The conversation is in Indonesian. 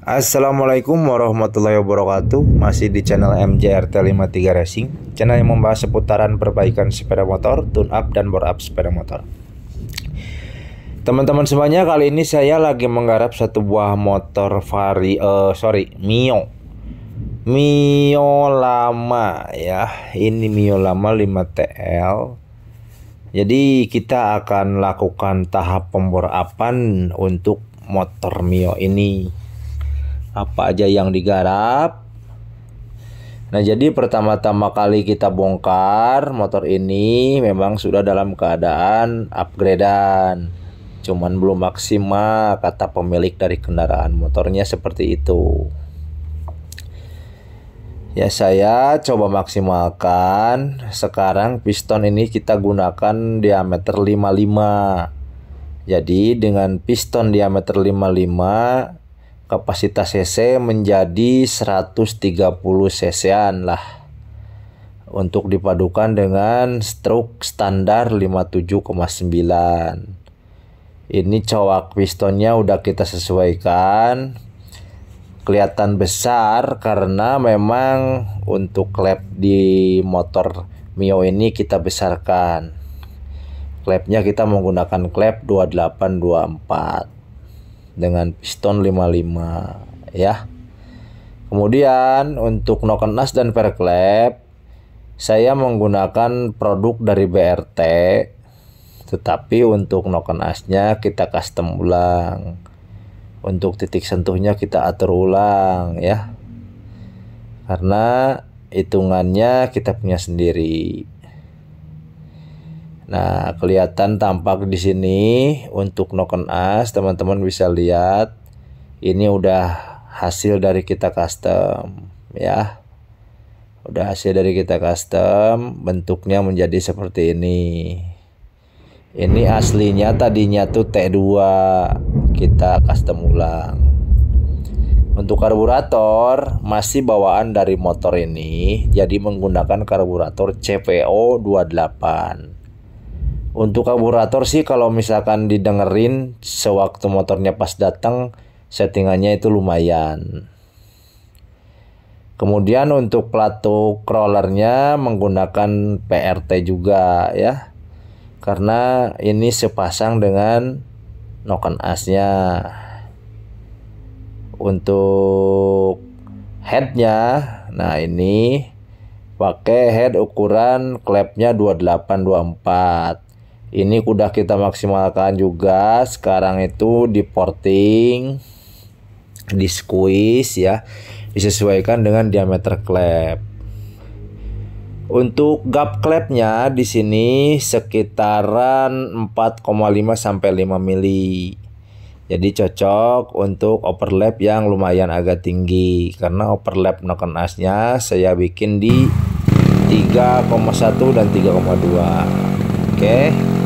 Assalamualaikum warahmatullahi wabarakatuh Masih di channel MJRT53 Racing Channel yang membahas seputaran perbaikan sepeda motor, tune up dan bore up sepeda motor Teman-teman semuanya kali ini saya lagi menggarap satu buah motor vari, uh, sorry Mio Mio lama ya Ini Mio lama 5TL jadi kita akan lakukan tahap pemborapan untuk motor Mio ini apa aja yang digarap. Nah, jadi pertama-tama kali kita bongkar motor ini memang sudah dalam keadaan upgradean. Cuman belum maksimal kata pemilik dari kendaraan motornya seperti itu. Ya saya coba maksimalkan Sekarang piston ini kita gunakan diameter 55 Jadi dengan piston diameter 55 kapasitas cc menjadi 130 cc-an lah untuk dipadukan dengan stroke standar 57,9 ini cowak pistonnya udah kita sesuaikan kelihatan besar karena memang untuk klep di motor Mio ini kita besarkan klepnya kita menggunakan klep 2824 dengan piston 55 ya. Kemudian untuk noken as dan perklep saya menggunakan produk dari BRT tetapi untuk noken asnya kita custom ulang. Untuk titik sentuhnya kita atur ulang ya. Karena hitungannya kita punya sendiri. Nah, kelihatan tampak di sini untuk noken as, teman-teman bisa lihat ini udah hasil dari kita custom ya. Udah hasil dari kita custom, bentuknya menjadi seperti ini. Ini aslinya tadinya tuh T2 kita custom ulang. Untuk karburator masih bawaan dari motor ini, jadi menggunakan karburator CPO 28. Untuk karburator sih kalau misalkan didengerin sewaktu motornya pas datang settingannya itu lumayan. Kemudian untuk pelatuk crawlernya menggunakan PRT juga ya. Karena ini sepasang dengan noken asnya. Untuk headnya, nah ini pakai head ukuran klepnya 2824 ini udah kita maksimalkan juga sekarang itu di porting di squeeze ya disesuaikan dengan diameter klep untuk gap klepnya di sini sekitaran 4,5 sampai 5 mili. Jadi cocok untuk overlap yang lumayan agak tinggi karena overlap noken asnya saya bikin di 3,1 dan 3,2. Oke. Okay.